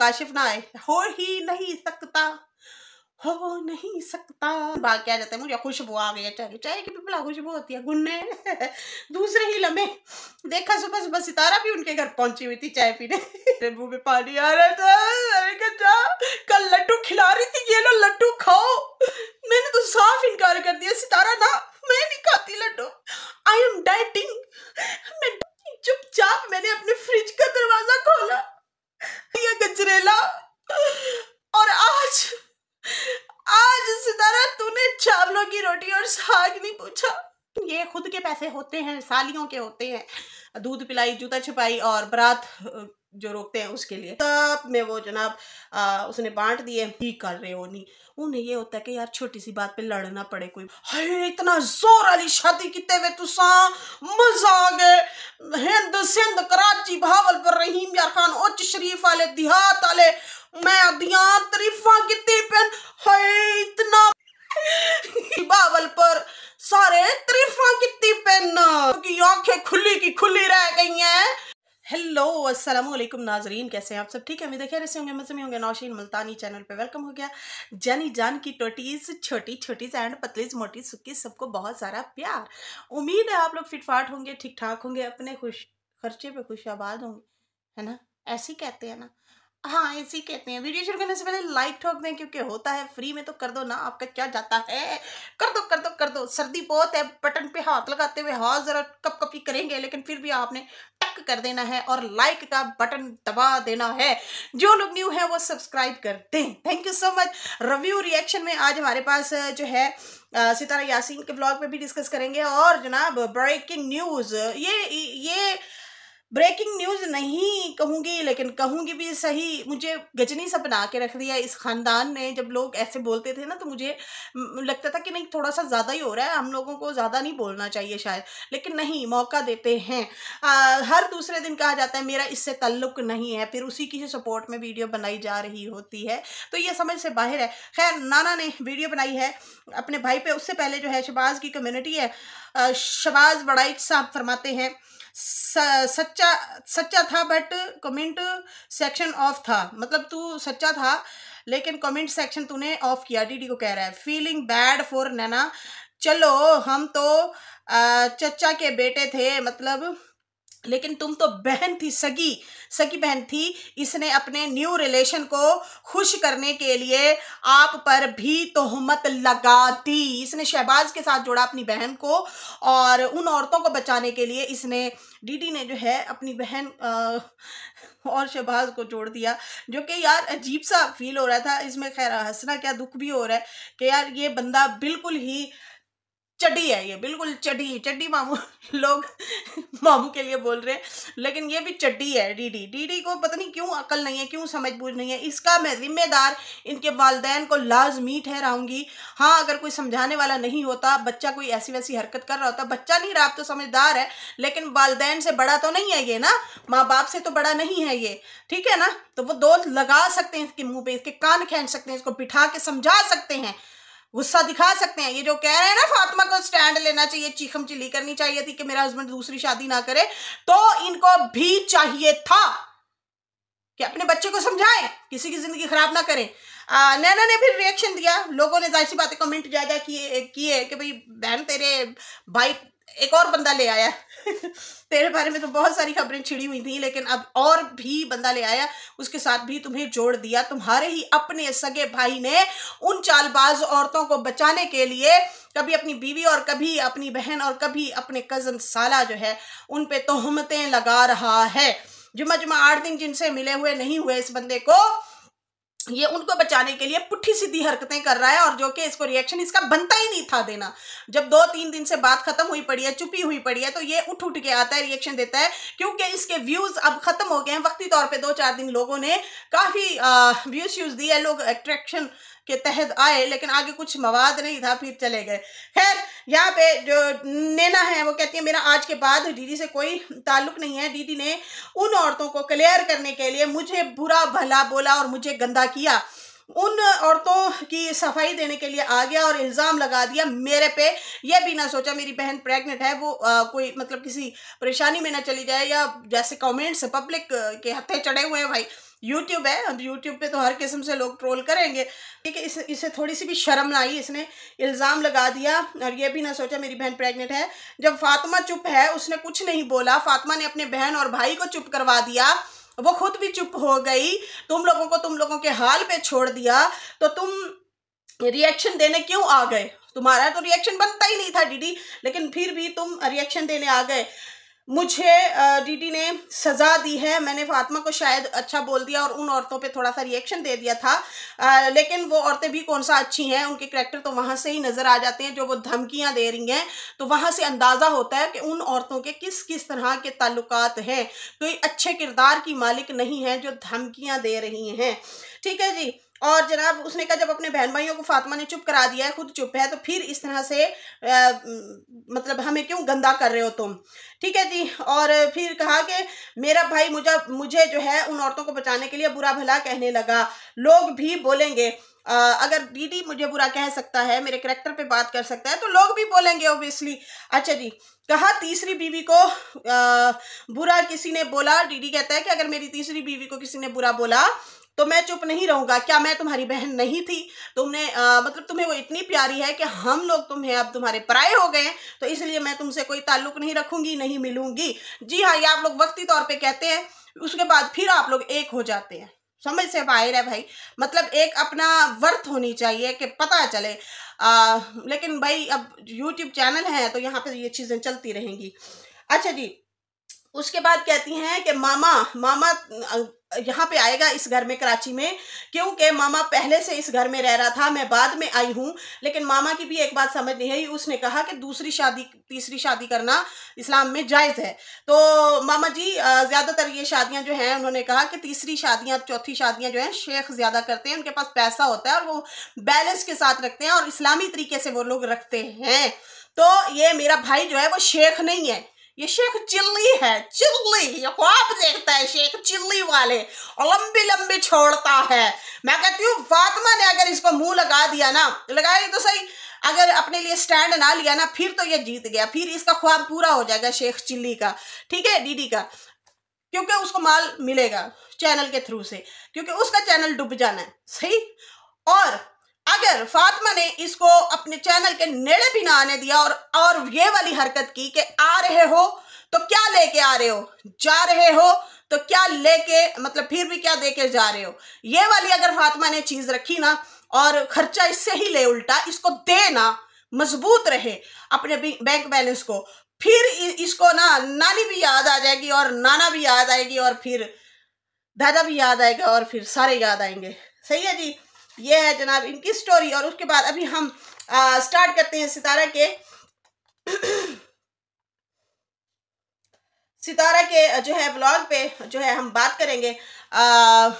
काशिफ ना आए हो ही नहीं सकता हो नहीं सकता बात क्या जाता है मुझे खुशबू आ गई है चाय चाय की पिपला खुशबू होती है गुन्ने दूसरे ही लम्हे देखा सुबह सुबह सितारा भी उनके घर पहुंची हुई थी चाय पीने मुंह में पानी आ रहा था अरे कच्चा कल लड्डू खिला रही थी ये लो लड्डू खाओ मैंने तो साफ इनकार कर दिया सितारा ना मैं नहीं खाती लड्डू आई एम डाइटिंग मैं चुपचाप मैंने अपने फ्रिज का दरवाजा खोला ये गजरेला और आज आज सितारा तूने चावलों की रोटी और साग नहीं पूछा ये खुद के पैसे होते हैं सालियों के होते हैं दूध पिलाई जूता छिपाई और बरात जो रोकते हैं उसके लिए सब में वो जनाब उसने बांट दिए ही कर रहे हो नहीं उन्हें ये होता है कि यार छोटी सी बात पे लड़ना पड़े कोई हरे इतना जोर वाली शादी किते हुए तुसा मजा आ गए हिंद सिंध कराची भावलपुर रहीम यार खान उच्च शरीफ वाले देहात वाले मैं अदियां तरीफा कितनी पे हाय इतना भावलपुर सारे तरीफा कितनी पेन की आंखें खुली की खुली रह गई हैं हेलो अस्सलाम वालेकुम नाजरीन कैसे हैं आप सब ठीक है मैं देखिए ऐसे होंगे मज़े में होंगे नौशीन मुल्तानी चैनल पे वेलकम हो गया जानी जान की टोटीज़ छोटी छोटी एंड पतलीज मोटी सुखी सबको बहुत सारा प्यार उम्मीद है आप लोग फिटफाट होंगे ठीक ठाक होंगे अपने खुश खर्चे पे खुश आबाद होंगे है ना ऐसे ही कहते हैं ना हाँ इसी कहते हैं वीडियो शुरू करने से पहले लाइक ठोक दें क्योंकि होता है फ्री में तो कर दो ना आपका क्या जाता है कर दो कर दो कर दो सर्दी बहुत है बटन पे हाथ लगाते हुए हाथ ज़रा कप कपी करेंगे लेकिन फिर भी आपने टक कर देना है और लाइक का बटन दबा देना है जो लोग न्यू है वो सब्सक्राइब कर दें thank you so much review reaction में आज हमारे पास जो है सितारा यासीन के ब्लॉग पे भी डिस्कस करेंगे और जनाब ब्रेकिंग न्यूज़ ये ये ब्रेकिंग न्यूज़ नहीं कहूँगी लेकिन कहूँगी भी सही मुझे गजनी सा बना के रख दिया इस ख़ानदान ने जब लोग ऐसे बोलते थे ना तो मुझे लगता था कि नहीं थोड़ा सा ज़्यादा ही हो रहा है हम लोगों को ज़्यादा नहीं बोलना चाहिए शायद लेकिन नहीं मौका देते हैं आ, हर दूसरे दिन कहा जाता है मेरा इससे ताल्लुक नहीं है फिर उसी की सपोर्ट में वीडियो बनाई जा रही होती है तो ये समझ से बाहर है खैर नाना ने वीडियो बनाई है अपने भाई पे उससे पहले जो है शबाज़ की कम्युनिटी है शबाज़ बड़ाइट साहब फरमाते हैं सच्चा सच्चा था बट कमेंट सेक्शन ऑफ था मतलब तू सच्चा था लेकिन कमेंट सेक्शन तूने ऑफ किया डीडी को कह रहा है फीलिंग बैड फॉर नैना चलो हम तो चचा के बेटे थे मतलब लेकिन तुम तो बहन थी सगी सगी बहन थी इसने अपने न्यू रिलेशन को खुश करने के लिए आप पर भी तोहमत लगा दी इसने शहबाज के साथ जोड़ा अपनी बहन को और उन औरतों को बचाने के लिए इसने डीडी ने जो है अपनी बहन आ, और शहबाज को जोड़ दिया जो कि यार अजीब सा फील हो रहा था इसमें खैर हंसना क्या दुख भी हो रहा है कि यार ये बंदा बिल्कुल ही चडी है ये बिल्कुल चडी चड्डी मामू लोग मामू के लिए बोल रहे हैं लेकिन ये भी चड्डी है डीडी डीडी को पता नहीं क्यों अकल नहीं है क्यों समझ बूझ नहीं है इसका मैं ज़िम्मेदार इनके वालदेन को लाजमी ठहराऊंगी हाँ अगर कोई समझाने वाला नहीं होता बच्चा कोई ऐसी वैसी हरकत कर रहा होता बच्चा नहीं रहा तो समझदार है लेकिन वालदेन से बड़ा तो नहीं है ये ना माँ बाप से तो बड़ा नहीं है ये ठीक है ना तो वो दो लगा सकते हैं इसके मुँह पर इसके कान खेच सकते हैं इसको बिठा के समझा सकते हैं गुस्सा दिखा सकते हैं ये जो कह रहे हैं ना फातिमा को स्टैंड लेना चाहिए चीखम चिली करनी चाहिए थी कि मेरा हस्बैंड दूसरी शादी ना करे तो इनको भी चाहिए था कि अपने बच्चे को समझाएं किसी की जिंदगी खराब ना करें नैना ने फिर रिएक्शन दिया लोगों ने जाहिर सी बातें कमेंट ज़्यादा किए किए कि भाई बहन तेरे भाई एक और बंदा ले आया तेरे बारे में तो बहुत सारी खबरें छिड़ी हुई थी लेकिन अब और भी बंदा ले आया उसके साथ भी तुम्हें जोड़ दिया तुम्हारे ही अपने सगे भाई ने उन चालबाज औरतों को बचाने के लिए कभी अपनी बीवी और कभी अपनी बहन और कभी अपने कज़न साला जो है उन पे तोहमतें लगा रहा है जुमा जुमा आठ दिन जिनसे मिले हुए नहीं हुए इस बंदे को ये उनको बचाने के लिए पुट्ठी सीधी हरकतें कर रहा है और जो कि इसको रिएक्शन इसका बनता ही नहीं था देना जब दो तीन दिन से बात खत्म हुई पड़ी है चुपी हुई पड़ी है तो ये उठ उठ के आता है रिएक्शन देता है क्योंकि इसके व्यूज़ अब ख़त्म हो गए हैं वक्ती तौर पे दो चार दिन लोगों ने काफ़ी व्यूज़ व्यूज दी है लोग अट्रैक्शन के तहत आए लेकिन आगे कुछ मवाद नहीं था फिर चले गए खैर यहाँ पे जो नैना है वो कहती है मेरा आज के बाद दीदी से कोई ताल्लुक नहीं है दीदी ने उन औरतों को क्लियर करने के लिए मुझे बुरा भला बोला और मुझे गंदा किया उन औरतों की सफाई देने के लिए आ गया और इल्ज़ाम लगा दिया मेरे पे ये भी ना सोचा मेरी बहन प्रेग्नेंट है वो आ, कोई मतलब किसी परेशानी में ना चली जाए या जैसे कमेंट्स पब्लिक के हथे चढ़े हुए हैं भाई यूट्यूब है अब यूट्यूब पे तो हर किस्म से लोग ट्रोल करेंगे ठीक है इस इसे थोड़ी सी भी शर्म ना आई इसने इल्ज़ाम लगा दिया और ये भी ना सोचा मेरी बहन प्रेग्नेंट है जब फातिमा चुप है उसने कुछ नहीं बोला फातिमा ने अपने बहन और भाई को चुप करवा दिया वो खुद भी चुप हो गई तुम लोगों को तुम लोगों के हाल पे छोड़ दिया तो तुम रिएक्शन देने क्यों आ गए तुम्हारा तो रिएक्शन बनता ही नहीं था डीडी लेकिन फिर भी तुम रिएक्शन देने आ गए मुझे डीडी ने सज़ा दी है मैंने फातिमा को शायद अच्छा बोल दिया और उन औरतों पे थोड़ा सा रिएक्शन दे दिया था आ, लेकिन वो औरतें भी कौन सा अच्छी हैं उनके करेक्टर तो वहाँ से ही नज़र आ जाते हैं जो वो धमकियाँ दे रही हैं तो वहाँ से अंदाज़ा होता है कि उन औरतों के किस किस तरह के ताल्लुक हैं कोई तो अच्छे किरदार की मालिक नहीं है जो धमकियाँ दे रही हैं ठीक है जी और जनाब उसने कहा जब अपने बहन भाइयों को फातिमा ने चुप करा दिया है खुद चुप है तो फिर इस तरह से आ, मतलब हमें क्यों गंदा कर रहे हो तुम ठीक है जी और फिर कहा कि मेरा भाई मुझे मुझे जो है उन औरतों को बचाने के लिए बुरा भला कहने लगा लोग भी बोलेंगे आ, अगर डीडी मुझे बुरा कह सकता है मेरे करेक्टर पर बात कर सकता है तो लोग भी बोलेंगे ओबियसली अच्छा जी कहा तीसरी बीवी को आ, बुरा किसी ने बोला डीडी कहता है कि अगर मेरी तीसरी बीवी को किसी ने बुरा बोला तो मैं चुप नहीं रहूँगा क्या मैं तुम्हारी बहन नहीं थी तुमने आ, मतलब तुम्हें वो इतनी प्यारी है कि हम लोग तुम्हें अब तुम्हारे पराए हो गए तो इसलिए मैं तुमसे कोई ताल्लुक नहीं रखूंगी नहीं मिलूंगी जी हाँ ये आप लोग वक्ती तौर पर कहते हैं उसके बाद फिर आप लोग एक हो जाते हैं समझ से बाहर है भाई मतलब एक अपना वर्थ होनी चाहिए कि पता चले आ, लेकिन भाई अब यूट्यूब चैनल है तो यहाँ पे ये चीज़ें चलती रहेंगी अच्छा जी उसके बाद कहती हैं कि मामा मामा यहाँ पे आएगा इस घर में कराची में क्योंकि मामा पहले से इस घर में रह रहा था मैं बाद में आई हूँ लेकिन मामा की भी एक बात समझ नहीं आई उसने कहा कि दूसरी शादी तीसरी शादी करना इस्लाम में जायज़ है तो मामा जी ज़्यादातर ये शादियाँ जो हैं उन्होंने कहा कि तीसरी शादियाँ चौथी शादियाँ जो हैं शेख ज़्यादा करते हैं उनके पास पैसा होता है और वो बैलेंस के साथ रखते हैं और इस्लामी तरीके से वो लोग रखते हैं तो ये मेरा भाई जो है वो शेख नहीं है ये शेख चिल्ली है चिल्ली ये ख्वाब देखता है शेख चिल्ली वाले और लंबी लंबी छोड़ता है मैं कहती हूँ फातिमा ने अगर इसको मुंह लगा दिया ना लगाए तो सही अगर अपने लिए स्टैंड ना लिया ना फिर तो ये जीत गया फिर इसका ख्वाब पूरा हो जाएगा शेख चिल्ली का ठीक है डीडी का क्योंकि उसको माल मिलेगा चैनल के थ्रू से क्योंकि उसका चैनल डूब जाना है सही और अगर फातिमा ने इसको अपने चैनल के नेड़े भी ना आने दिया और और ये वाली हरकत की कि आ रहे हो तो क्या लेके आ रहे हो जा रहे हो तो क्या लेके मतलब फिर भी क्या दे के जा रहे हो ये वाली अगर फातिमा ने चीज़ रखी ना और खर्चा इससे ही ले उल्टा इसको दे ना मजबूत रहे अपने बैंक बैलेंस को फिर इसको ना नानी भी याद आ जाएगी और नाना भी याद आएगी और फिर दादा भी याद आएगा और फिर सारे याद आएंगे सही है जी ये है जनाब इनकी स्टोरी और उसके बाद अभी हम आ, स्टार्ट करते हैं सितारा के सितारा के जो है व्लॉग पे जो है हम बात करेंगे आ,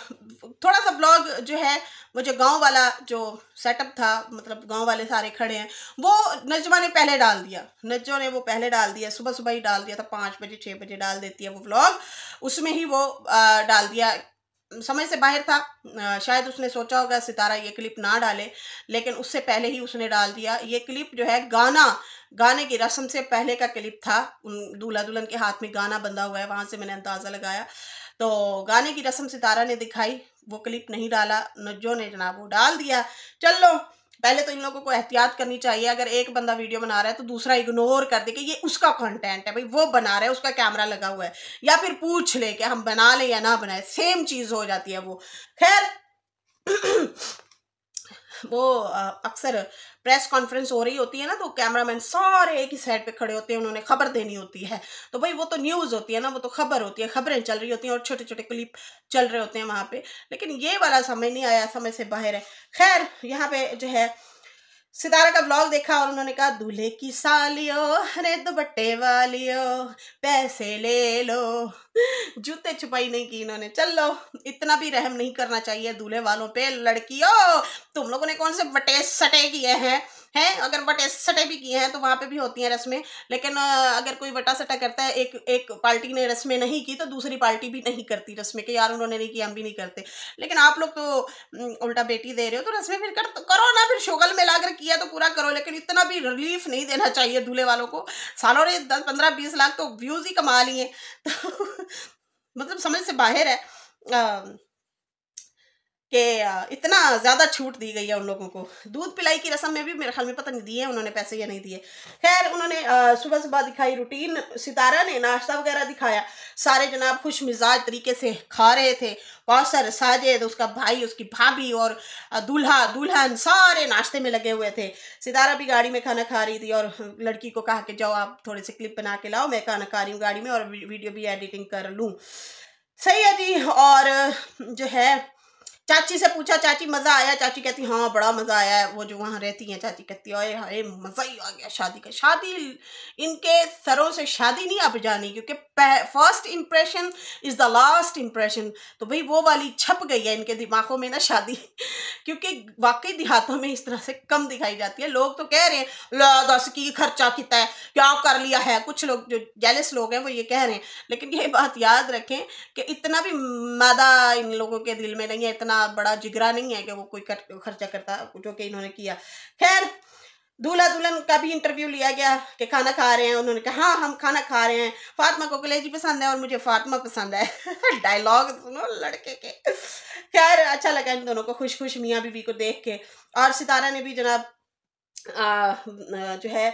थोड़ा सा व्लॉग जो है वो जो गांव वाला जो सेटअप था मतलब गांव वाले सारे खड़े हैं वो नजमा ने पहले डाल दिया नजो ने वो पहले डाल दिया सुबह सुबह ही डाल दिया था पाँच बजे छः बजे डाल देती है वो व्लॉग उसमें ही वो आ, डाल दिया समझ से बाहर था शायद उसने सोचा होगा सितारा ये क्लिप ना डाले लेकिन उससे पहले ही उसने डाल दिया ये क्लिप जो है गाना गाने की रस्म से पहले का क्लिप था उन दूल्हा दुल्हन के हाथ में गाना बंधा हुआ है वहाँ से मैंने अंदाज़ा लगाया तो गाने की रस्म सितारा ने दिखाई वो क्लिप नहीं डाला नज्जो ने जनाब वो डाल दिया चल लो पहले तो इन लोगों को एहतियात करनी चाहिए अगर एक बंदा वीडियो बना रहा है तो दूसरा इग्नोर कर दे कि ये उसका कंटेंट है भाई वो बना रहा है उसका कैमरा लगा हुआ है या फिर पूछ ले कि हम बना लें या ना बनाए सेम चीज़ हो जाती है वो खैर वो अक्सर प्रेस कॉन्फ्रेंस हो रही होती है ना तो कैमरामैन सारे एक ही साइड पे खड़े होते हैं उन्होंने खबर देनी होती है तो भाई वो तो न्यूज़ होती है ना वो तो खबर होती है खबरें चल रही होती हैं और छोटे छोटे क्लिप चल रहे होते हैं वहाँ पर लेकिन ये वाला समय नहीं आया समय से बाहर है खैर यहाँ पे जो है सितारा का ब्लॉग देखा और उन्होंने कहा दूल्हे की सालियो अरे दुपट्टे वालियो पैसे ले लो जूते छुपाई नहीं की इन्होंने चल लो इतना भी रहम नहीं करना चाहिए दूल्हे वालों पे लड़कियों तुम लोगों ने कौन से बटे सटे किए हैं हैं अगर वटे सटे भी किए हैं तो वहाँ पे भी होती हैं रस्में लेकिन अगर कोई वटा सटा करता है एक एक पार्टी ने रस्में नहीं की तो दूसरी पार्टी भी नहीं करती रस्में कि यार उन्होंने नहीं की हम भी नहीं करते लेकिन आप लोग तो उल्टा बेटी दे रहे हो तो रस्में फिर कर तो करो ना फिर शोगल में लाकर किया तो पूरा करो लेकिन इतना भी रिलीफ नहीं देना चाहिए दूल्हे वालों को सालों ने दस पंद्रह बीस लाख तो व्यूज़ ही कमा लिए तो मतलब समझ से बाहर है आ, कि इतना ज़्यादा छूट दी गई है उन लोगों को दूध पिलाई की रस्म में भी मेरे ख्याल में पता नहीं दिए उन्होंने पैसे या नहीं दिए खैर उन्होंने सुबह सुबह दिखाई रूटीन सितारा ने नाश्ता वगैरह दिखाया सारे जनाब खुश मिजाज तरीके से खा रहे थे कौसर साजिद उसका भाई उसकी भाभी और दूल्हा दुल्हन सारे नाश्ते में लगे हुए थे सितारा भी गाड़ी में खाना खा रही थी और लड़की को कहा कि जाओ आप थोड़े से क्लिप बना के लाओ मैं खाना खा रही हूँ गाड़ी में और वीडियो भी एडिटिंग कर लूँ सही है जी और जो है चाची से पूछा चाची मज़ा आया चाची कहती हाँ बड़ा मज़ा आया वो जो वहाँ रहती हैं चाची कहती है अरे मज़ा ही आ गया शादी का शादी इनके सरों से शादी नहीं अब जानी क्योंकि first impression is the last impression तो भाई वो वाली छप गई है इनके दिमागों में ना शादी क्योंकि वाकई देहातों में इस तरह से कम दिखाई जाती है लोग तो कह रहे हैं ला दस की खर्चा कितना है क्या कर लिया है कुछ लोग जो जेलस लोग हैं वो ये कह रहे हैं लेकिन ये बात याद रखें कि इतना भी मादा इन लोगों के दिल में नहीं है इतना इतना बड़ा जिगरा नहीं है कि वो कोई कट खर्चा करता जो कि इन्होंने किया खैर दूल्हा दुल्हन का भी इंटरव्यू लिया गया कि खाना खा रहे हैं उन्होंने कहा हाँ हम खाना खा रहे हैं फातिमा को कलेजी पसंद है और मुझे फातिमा पसंद है डायलॉग सुनो लड़के के खैर अच्छा लगा इन दोनों को खुश खुश मियाँ बीवी को देख के और सितारा ने भी जनाब जो है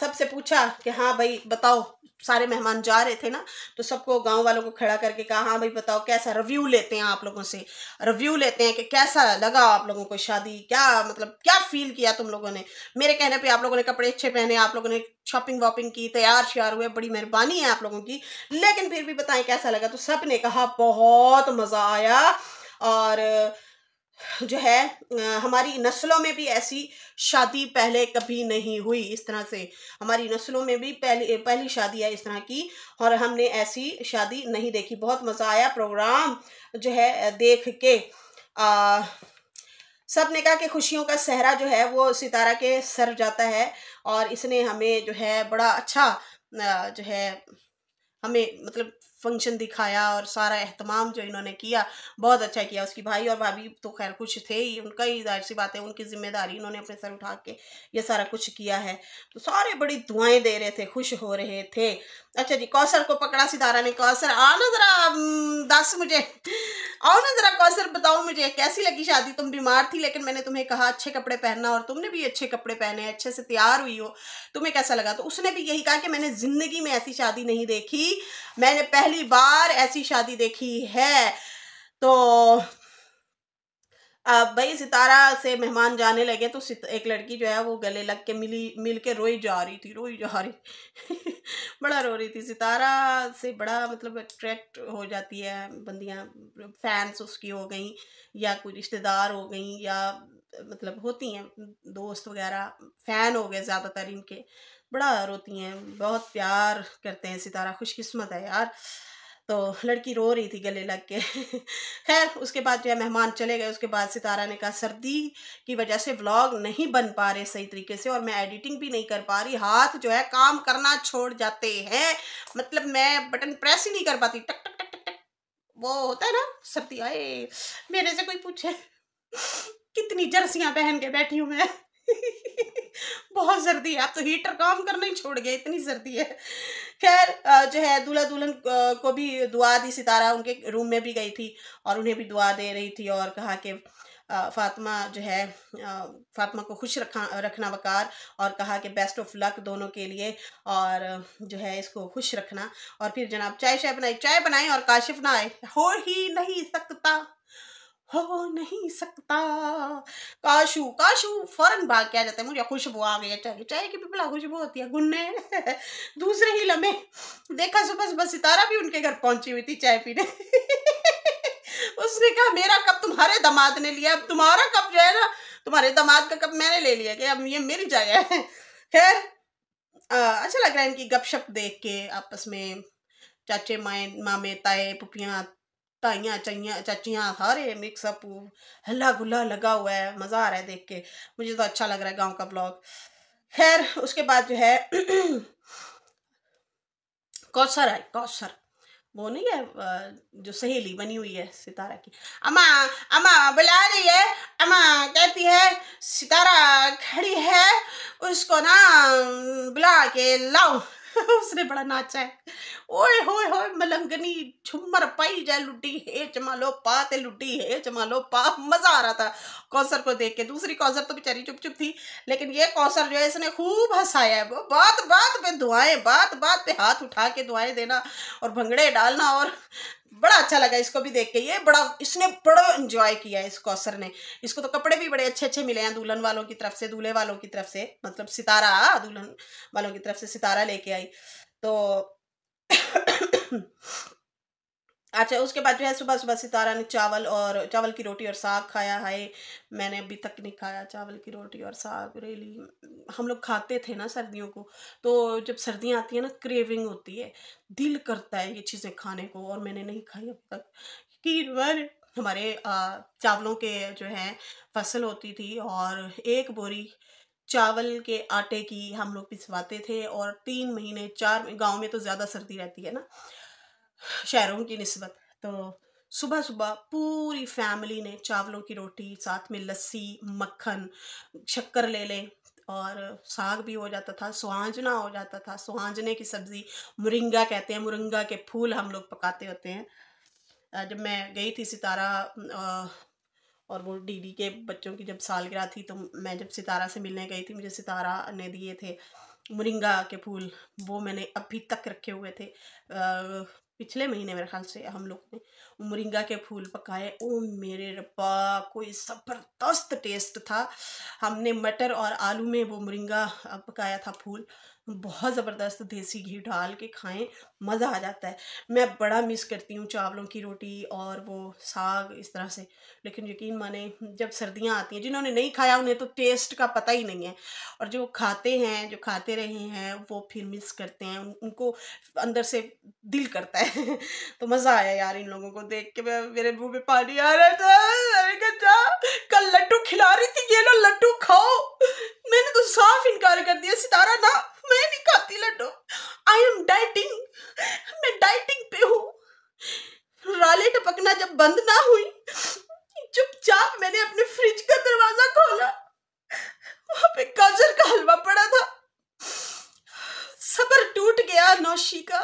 सबसे पूछा कि हाँ भाई बताओ सारे मेहमान जा रहे थे ना तो सबको गांव वालों को खड़ा करके कहा हाँ भाई बताओ कैसा रिव्यू लेते हैं आप लोगों से रिव्यू लेते हैं कि कैसा लगा आप लोगों को शादी क्या मतलब क्या फील किया तुम लोगों ने मेरे कहने पे आप लोगों ने कपड़े अच्छे पहने आप लोगों ने शॉपिंग वॉपिंग की तैयार श्यार हुए बड़ी मेहरबानी है आप लोगों की लेकिन फिर भी बताएं कैसा लगा तो सब ने कहा बहुत मज़ा आया और जो है हमारी नस्लों में भी ऐसी शादी पहले कभी नहीं हुई इस तरह से हमारी नस्लों में भी पहली पहली शादी है इस तरह की और हमने ऐसी शादी नहीं देखी बहुत मज़ा आया प्रोग्राम जो है देख के आ, सब ने कहा कि खुशियों का सहरा जो है वो सितारा के सर जाता है और इसने हमें जो है बड़ा अच्छा जो है हमें मतलब फंक्शन दिखाया और सारा अहतमाम जो इन्होंने किया बहुत अच्छा किया उसकी भाई और भाभी तो खैर कुछ थे ही उनका ही जाहिर सी बात है उनकी जिम्मेदारी इन्होंने अपने सर उठा के ये सारा कुछ किया है तो सारे बड़ी दुआएं दे रहे थे खुश हो रहे थे अच्छा जी कौसर को पकड़ा सितारा ने कौसर आओ ना ज़रा दस मुझे आओ ना ज़रा कौसर बताओ मुझे कैसी लगी शादी तुम बीमार थी लेकिन मैंने तुम्हें कहा अच्छे कपड़े पहनना और तुमने भी अच्छे कपड़े पहने अच्छे से तैयार हुई हो तुम्हें कैसा लगा तो उसने भी यही कहा कि मैंने ज़िंदगी में ऐसी शादी नहीं देखी मैंने पहली बार ऐसी शादी देखी है तो अब भाई सितारा से मेहमान जाने लगे तो एक लड़की जो है वो गले लग के मिली मिल के रोई जा रही थी रोई जा रही बड़ा रो रही थी सितारा से बड़ा मतलब अट्रैक्ट हो जाती है बंदियां फैंस उसकी हो गई या कोई रिश्तेदार हो गई या मतलब होती हैं दोस्त वगैरह फ़ैन हो गए ज़्यादातर इनके बड़ा रोती हैं बहुत प्यार करते हैं सितारा खुशकिस्मत है यार तो लड़की रो रही थी गले लग के खैर उसके बाद जो है मेहमान चले गए उसके बाद सितारा ने कहा सर्दी की वजह से व्लॉग नहीं बन पा रहे सही तरीके से और मैं एडिटिंग भी नहीं कर पा रही हाथ जो है काम करना छोड़ जाते हैं मतलब मैं बटन प्रेस ही नहीं कर पाती टक टक टक टक टक वो होता है ना सर्दी आए मेरे से कोई पूछे कितनी जर्सियाँ पहन के बैठी हूँ मैं बहुत सर्दी है आप तो हीटर काम करना ही छोड़ गए इतनी सर्दी है खैर जो है दूल्हा दुल्हन को भी दुआ दी सितारा उनके रूम में भी गई थी और उन्हें भी दुआ दे रही थी और कहा कि फातिमा जो है फातिमा को खुश रखा रखना वकार और कहा कि बेस्ट ऑफ लक दोनों के लिए और जो है इसको खुश रखना और फिर जनाब चाय शाय बनाई चाय बनाई और काशिफ ना आए हो ही नहीं सकता हो नहीं सकता काशू काशू फौरन भाग के आ जाता है मुझे खुशबू आ गई चाय चाय की पिपला खुशबू होती है गुन्ने दूसरे ही लम्हे देखा सुबह सुबह सितारा भी उनके घर पहुंची हुई थी चाय पीने उसने कहा मेरा कप तुम्हारे दामाद ने लिया अब तुम्हारा कप जो है ना तुम्हारे दामाद का कप मैंने ले लिया कि अब ये मेरी जगह है खैर अच्छा लग रहा है इनकी गपशप देख के आपस में चाचे माए मामे ताए पुपियाँ ताइयाँ चैया चचियाँ सारे मिक्सअप हल्ला गुल्ला लगा हुआ है मज़ा आ रहा है देख के मुझे तो अच्छा लग रहा है गांव का ब्लॉग खैर उसके बाद जो है कौसर आई कौसर वो नहीं है जो सहेली बनी हुई है सितारा की अम्मा अम्मा बुला रही है अम्मा कहती है सितारा खड़ी है उसको ना बुला के लाओ उसने बड़ा नाचा है ओए होए होए मलंगनी झुमर पाई जाए लुड्डी हे चमा लो पा ते लुड्डी हे चमा लो पा मज़ा आ रहा था कौसर को देख के दूसरी कौसर तो बेचारी चुप चुप थी लेकिन ये कौसर जो है इसने खूब हंसाया है वो बात बात पे दुआएं बात बात पे हाथ उठा के दुआएं देना और भंगड़े डालना और बड़ा अच्छा लगा इसको भी देख के ये बड़ा इसने बड़ा इन्जॉय किया इस कौसर ने इसको तो कपड़े भी बड़े अच्छे अच्छे मिले हैं दुल्हन वालों की तरफ से दूल्हे वालों की तरफ से मतलब सितारा दुल्हन वालों की तरफ से सितारा लेके आई तो अच्छा उसके बाद जो है सुबह सुबह सितारा ने चावल और चावल की रोटी और साग खाया है मैंने अभी तक नहीं खाया चावल की रोटी और साग रेली हम लोग खाते थे ना सर्दियों को तो जब सर्दियाँ आती है ना क्रेविंग होती है दिल करता है ये चीज़ें खाने को और मैंने नहीं खाई अब तक कि हमारे चावलों के जो है फसल होती थी और एक बोरी चावल के आटे की हम लोग पिसवाते थे और तीन महीने चार गांव में तो ज़्यादा सर्दी रहती है ना शहरों की नस्बत तो सुबह सुबह पूरी फैमिली ने चावलों की रोटी साथ में लस्सी मक्खन शक्कर ले लें और साग भी हो जाता था सुहांजना हो जाता था सुहांजने की सब्ज़ी मुरिंगा कहते हैं मुरिंगा के फूल हम लोग पकाते होते हैं जब मैं गई थी सितारा और वो डीडी के बच्चों की जब सालगिरह थी तो मैं जब सितारा से मिलने गई थी मुझे सितारा ने दिए थे मुरिंगा के फूल वो मैंने अभी तक रखे हुए थे पिछले महीने मेरे ख्याल से हम लोग ने मुरिंगा के फूल पकाए ओ मेरे रब्बा कोई ज़बरदस्त टेस्ट था हमने मटर और आलू में वो मुरिंगा पकाया था फूल बहुत ज़बरदस्त देसी घी डाल के खाएं मज़ा आ जाता है मैं बड़ा मिस करती हूँ चावलों की रोटी और वो साग इस तरह से लेकिन यकीन माने जब सर्दियाँ आती हैं जिन्होंने नहीं खाया उन्हें तो टेस्ट का पता ही नहीं है और जो खाते हैं जो खाते रहे हैं वो फिर मिस करते हैं उन, उनको अंदर से दिल करता है तो मज़ा आया यार इन लोगों को देख के मेरे मुँह में पानी आ रहा था मैंने जा कल लड्डू खिला रही थी ये लो लड्डू खाओ मैंने तो साफ इनकार कर दिया सितारा ना मैं नहीं खाती लड्डू आई एम डाइटिंग मैं डाइटिंग पे हूँ राले टपकना जब बंद ना हुई चुपचाप मैंने अपने फ्रिज का दरवाजा खोला वहां पे गाजर का हलवा पड़ा था सबर टूट गया नौशी का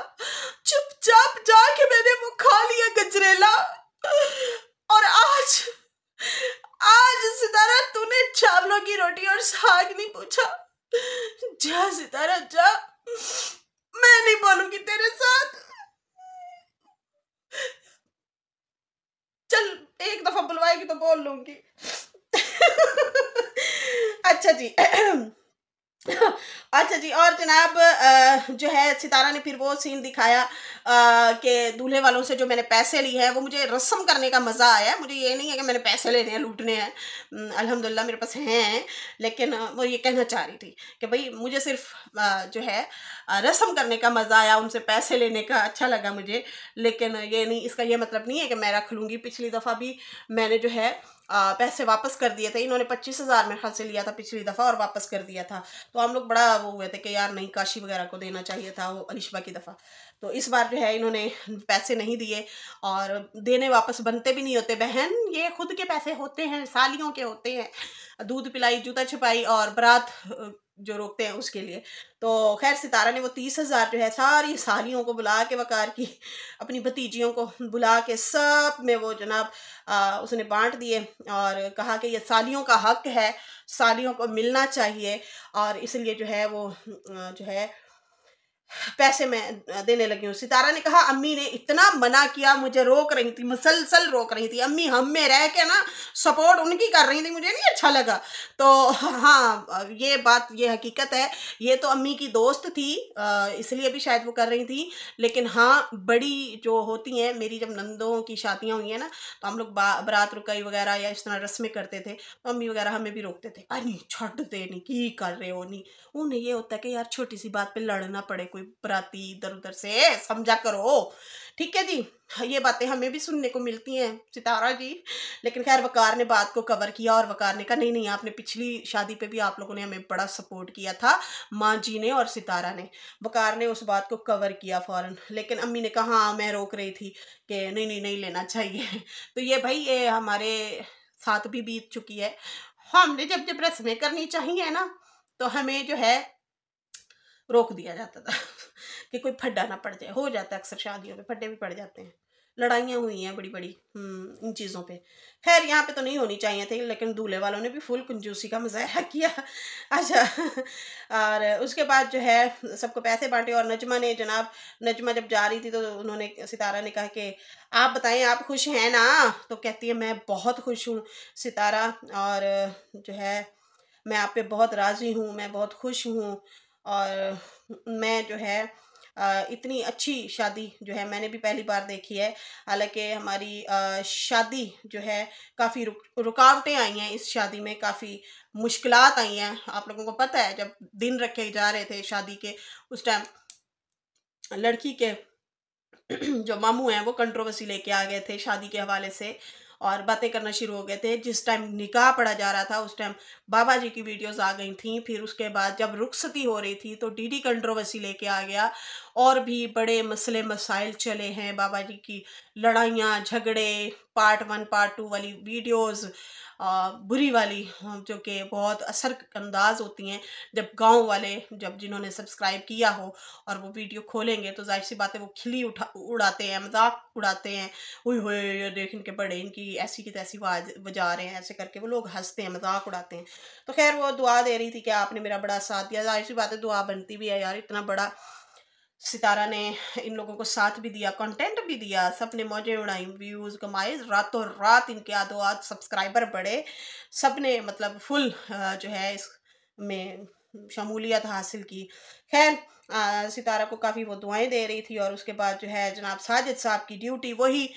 जनाब जो है सितारा ने फिर वो सीन दिखाया कि दूल्हे वालों से जो मैंने पैसे लिए हैं वो मुझे रस्म करने का मज़ा आया है मुझे ये नहीं है कि मैंने पैसे लेने हैं लूटने हैं अल्हम्दुलिल्लाह मेरे पास हैं लेकिन वो ये कहना चाह रही थी कि भाई मुझे सिर्फ जो है रस्म करने का मज़ा आया उनसे पैसे लेने का अच्छा लगा मुझे लेकिन ये नहीं इसका यह मतलब नहीं है कि मैं रख लूँगी पिछली दफ़ा भी मैंने जो है पैसे वापस कर दिए थे इन्होंने पच्चीस हज़ार मेरे ख्याल से लिया था पिछली दफ़ा और वापस कर दिया था तो हम लोग बड़ा वो हुए थे कि यार नहीं काशी वगैरह को देना चाहिए था वो अलिशबा की दफ़ा तो इस बार जो है इन्होंने पैसे नहीं दिए और देने वापस बनते भी नहीं होते बहन ये खुद के पैसे होते हैं सालियों के होते हैं दूध पिलाई जूता छिपाई और बरात जो रोकते हैं उसके लिए तो खैर सितारा ने वो तीस हज़ार जो है सारी सालियों को बुला के वकार की अपनी भतीजियों को बुला के सब में वो जनाब उसने बांट दिए और कहा कि ये सालियों का हक है सालियों को मिलना चाहिए और इसलिए जो है वो जो है पैसे मैं देने लगी हूँ सितारा ने कहा अम्मी ने इतना मना किया मुझे रोक रही थी मुसलसल रोक रही थी अम्मी हम में रह के ना सपोर्ट उनकी कर रही थी मुझे नहीं अच्छा लगा तो हाँ ये बात ये हकीकत है ये तो अम्मी की दोस्त थी इसलिए भी शायद वो कर रही थी लेकिन हाँ बड़ी जो होती हैं मेरी जब नंदों की शादियाँ हुई हैं ना तो हम लोग बरात रुकाई वगैरह या इस तरह रस्में करते थे तो अम्मी वगैरह हमें भी रोकते थे अरे छोड़ दे नहीं की कर रहे हो नहीं उन्हें ये होता है कि यार छोटी सी बात पर लड़ना पड़े कोई बराती इधर उधर से समझा करो ठीक है जी ये बातें हमें भी सुनने को मिलती हैं सितारा जी लेकिन खैर वकार ने बात को कवर किया और वकार ने कहा नहीं नहीं आपने पिछली शादी पे भी आप लोगों ने हमें बड़ा सपोर्ट किया था माँ जी ने और सितारा ने वकार ने उस बात को कवर किया फ़ौरन लेकिन अम्मी ने कहा हाँ मैं रोक रही थी कि नहीं नहीं नहीं लेना चाहिए तो ये भाई ये हमारे साथ भी बीत चुकी है हमने जब जब रस्में करनी चाहिए ना तो हमें जो है रोक दिया जाता था कि कोई फड्डा ना पड़ जाए हो जाता है अक्सर शादियों पर फड्डे भी पड़ जाते हैं लड़ाइयाँ हुई हैं बड़ी बड़ी हम्म, इन चीज़ों पे खैर यहाँ पे तो नहीं होनी चाहिए थी लेकिन दूल्हे वालों ने भी फुल कंजूसी का मजाक किया अच्छा और उसके बाद जो है सबको पैसे बांटे और नजमा ने जनाब नजमा जब जा रही थी तो उन्होंने सितारा ने कहा कि आप बताएं आप खुश हैं ना तो कहती है मैं बहुत खुश हूँ सितारा और जो है मैं आप पे बहुत राज़ी हूँ मैं बहुत खुश हूँ और मैं जो है इतनी अच्छी शादी जो है मैंने भी पहली बार देखी है हालांकि हमारी शादी जो है काफ़ी रुक रुकावटें आई हैं इस शादी में काफ़ी मुश्किल आई हैं आप लोगों को पता है जब दिन रखे जा रहे थे शादी के उस टाइम लड़की के जो मामू हैं वो कंट्रोवर्सी लेके आ गए थे शादी के हवाले से और बातें करना शुरू हो गए थे जिस टाइम निकाह पढ़ा जा रहा था उस टाइम बाबा जी की वीडियोस आ गई थी फिर उसके बाद जब रुखसती हो रही थी तो डीडी कंट्रोवर्सी लेके आ गया और भी बड़े मसले मसाइल चले हैं बाबा जी की लड़ाइयाँ झगड़े पार्ट वन पार्ट टू वाली वीडियोस आ, बुरी वाली हाँ, जो कि बहुत असर अंदाज होती हैं जब गांव वाले जब जिन्होंने सब्सक्राइब किया हो और वो वीडियो खोलेंगे तो जाहिर सी बातें वो खिली उठा उड़ाते हैं मजाक उड़ाते हैं उई हो देख इनके बड़े इनकी ऐसी की तैसी वाज बजा रहे हैं ऐसे करके वो लोग हंसते हैं मजाक उड़ाते हैं तो खैर वो दुआ दे रही थी कि आपने मेरा बड़ा साथ दिया जाहिर सी बात है दुआ बनती भी है यार इतना बड़ा सितारा ने इन लोगों को साथ भी दिया कंटेंट भी दिया सब ने मौजें उड़ाई व्यूज़ कमाए रातों रात इनके आधो आध सब्सक्राइबर बढ़े सब ने मतलब फुल जो है इस में शमूलियत हासिल की खैर सितारा को काफ़ी वो दुआएं दे रही थी और उसके बाद जो है जनाब साजिद साहब की ड्यूटी वही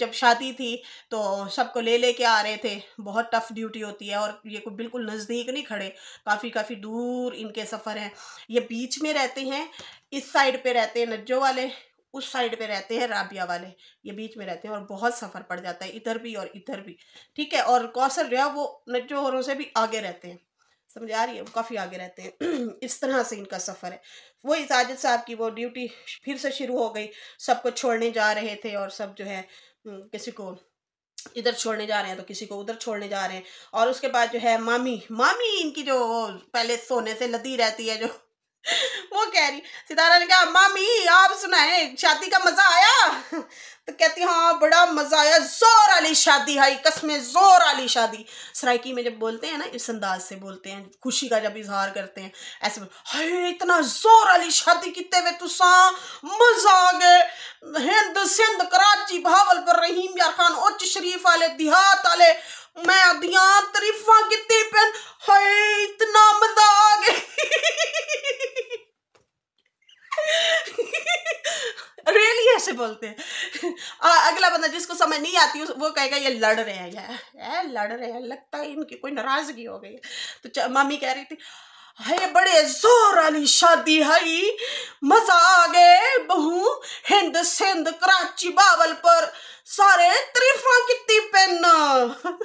जब शादी थी तो सबको ले लेके आ रहे थे बहुत टफ़ ड्यूटी होती है और ये को बिल्कुल नज़दीक नहीं खड़े काफ़ी काफ़ी दूर इनके सफ़र हैं ये बीच में रहते हैं इस साइड पर रहते हैं नज्जो वाले उस साइड पे रहते हैं राबिया वाले ये बीच में रहते हैं और बहुत सफ़र पड़ जाता है इधर भी और इधर भी ठीक है और कौसर जो है वो नज्जो होरों से भी आगे रहते हैं समझा रही है वो काफ़ी आगे रहते हैं इस तरह से इनका सफ़र है वही साजिद साहब की वो ड्यूटी फिर से शुरू हो गई सबको छोड़ने जा रहे थे और सब जो है हम्म, किसी को इधर छोड़ने जा रहे हैं तो किसी को उधर छोड़ने जा रहे हैं और उसके बाद जो है मामी मामी इनकी जो पहले सोने से लदी रहती है जो वो कह रही सितारा ने कहा मामी आप सुनाए शादी का मजा आया तो कहती हाँ बड़ा मजा आया जोर वाली शादी हाई कसम जोर वाली शादी सराइकी में जब बोलते हैं ना इस अंदाज से बोलते हैं खुशी का जब इजहार करते हैं ऐसे हाय इतना जोर वाली शादी कितने वे तुसा मजा आ गए हिंद सिंध कराची बहावलपुर रहीम यार खान उच्च शरीफ वाले देहात वाले मैं दियां तरीफा कितनी पेन बोलते हैं और अगला बंदा जिसको समझ नहीं आती वो कहेगा ये लड़ रहे हैं यार लड़ रहे हैं लगता है इनकी कोई नाराज़गी हो गई है तो मामी कह रही थी है बड़े जोर वाली शादी है मजा आ गए बहू हिंद सिंध कराची बावलपुर सारे तरीफा कितनी पेन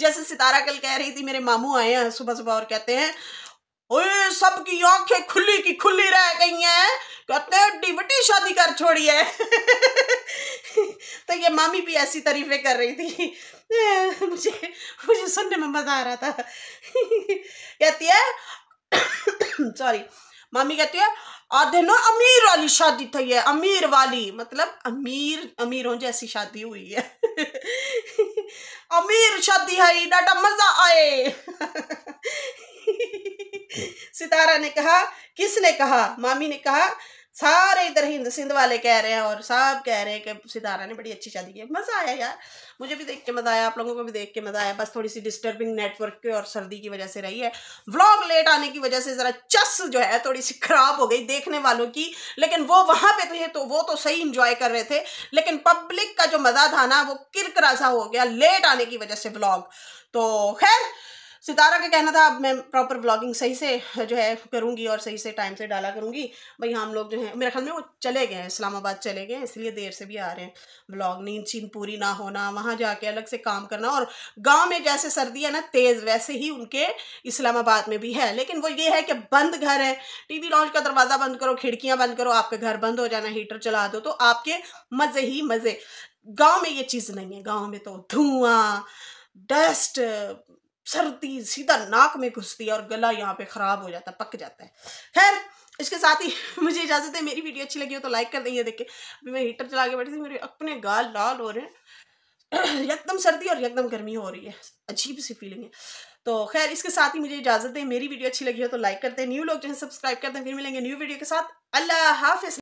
जैसे सितारा कल कह रही थी मेरे मामू आए हैं सुबह सुबह और कहते हैं सबकी आंखें खुली की खुली रह गई हैं कहते हैं डिवटी शादी कर छोड़ी है तो ये मामी भी ऐसी तारीफें कर रही थी मुझे मुझे सुनने में मज़ा आ रहा था कहती है सॉरी मामी कहती है आधे ना अमीर वाली शादी थी है अमीर वाली मतलब अमीर अमीरों जैसी शादी हुई है अमीर शादी है डाटा मजा आए सितारा ने कहा किसने कहा मामी ने कहा सारे इधर हिंद सिंध वाले कह रहे हैं और सब कह रहे हैं कि सितारा ने बड़ी अच्छी शादी की मज़ा आया यार मुझे भी देख के मज़ा आया आप लोगों को भी देख के मज़ा आया बस थोड़ी सी डिस्टर्बिंग नेटवर्क के और सर्दी की वजह से रही है व्लॉग लेट आने की वजह से ज़रा चस जो है थोड़ी सी ख़राब हो गई देखने वालों की लेकिन वो वहाँ पर थे तो वो तो सही इंजॉय कर रहे थे लेकिन पब्लिक का जो मज़ा था ना वो किरकरा सा हो गया लेट आने की वजह से व्लॉग तो खैर सितारा का कहना था अब मैं प्रॉपर व्लॉगिंग सही से जो है करूँगी और सही से टाइम से डाला करूँगी भाई हम लोग जो है मेरे ख्याल में वो चले गए हैं इस्लामाबाद चले गए इसलिए देर से भी आ रहे हैं व्लॉग नींद छीन पूरी ना होना वहाँ जाके अलग से काम करना और गाँव में जैसे सर्दी है ना तेज़ वैसे ही उनके इस्लामाबाद में भी है लेकिन वो ये है कि बंद घर है टी लॉन्च का दरवाज़ा बंद करो खिड़कियाँ बंद करो आपका घर बंद हो जाना हीटर चला दो तो आपके मज़े ही मज़े गाँव में ये चीज़ नहीं है गाँव में तो धुआँ डस्ट सर्दी सीधा नाक में घुसती है और गला यहाँ पे ख़राब हो जाता है पक जाता है खैर इसके साथ ही मुझे इजाज़त है मेरी वीडियो अच्छी लगी हो तो लाइक कर देंगे देख अभी मैं हीटर चला के बैठी थी मेरे अपने गाल लाल हो रहे हैं एकदम सर्दी और एकदम गर्मी हो रही है अजीब सी फीलिंग है तो खैर इसके साथ ही मुझे इजाज़त है मेरी वीडियो अच्छी लगी हो तो लाइक करते हैं न्यू लोग जो है सब्सक्राइब करते हैं फिर मिलेंगे न्यू वीडियो के साथ अल्लाह हाफिज